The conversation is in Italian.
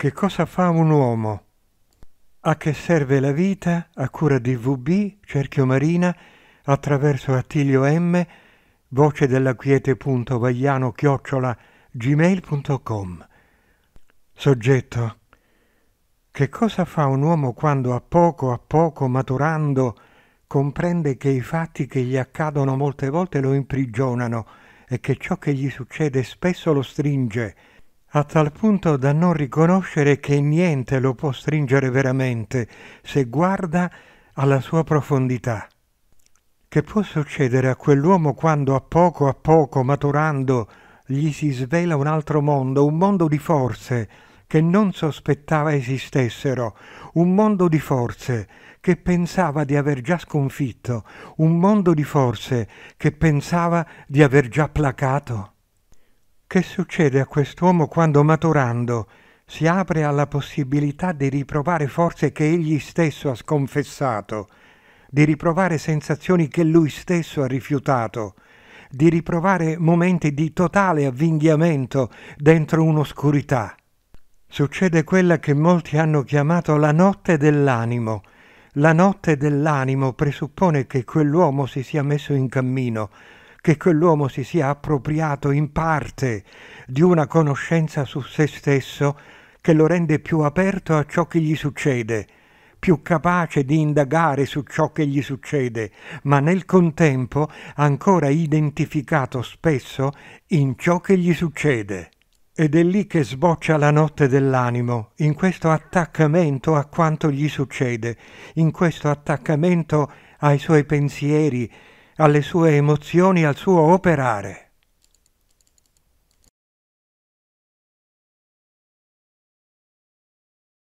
Che cosa fa un uomo? A che serve la vita a cura di VB, Cerchio Marina, attraverso Attilio M, voce della quiete.vagliano chiocciola gmail.com. Soggetto. Che cosa fa un uomo quando a poco a poco, maturando, comprende che i fatti che gli accadono molte volte lo imprigionano e che ciò che gli succede spesso lo stringe, a tal punto da non riconoscere che niente lo può stringere veramente se guarda alla sua profondità. Che può succedere a quell'uomo quando a poco a poco, maturando, gli si svela un altro mondo, un mondo di forze che non sospettava esistessero, un mondo di forze che pensava di aver già sconfitto, un mondo di forze che pensava di aver già placato? Che succede a quest'uomo quando maturando si apre alla possibilità di riprovare forze che egli stesso ha sconfessato, di riprovare sensazioni che lui stesso ha rifiutato, di riprovare momenti di totale avvinghiamento dentro un'oscurità. Succede quella che molti hanno chiamato la notte dell'animo. La notte dell'animo presuppone che quell'uomo si sia messo in cammino, che quell'uomo si sia appropriato in parte di una conoscenza su se stesso che lo rende più aperto a ciò che gli succede, più capace di indagare su ciò che gli succede, ma nel contempo ancora identificato spesso in ciò che gli succede. Ed è lì che sboccia la notte dell'animo, in questo attaccamento a quanto gli succede, in questo attaccamento ai suoi pensieri, alle sue emozioni, al suo operare.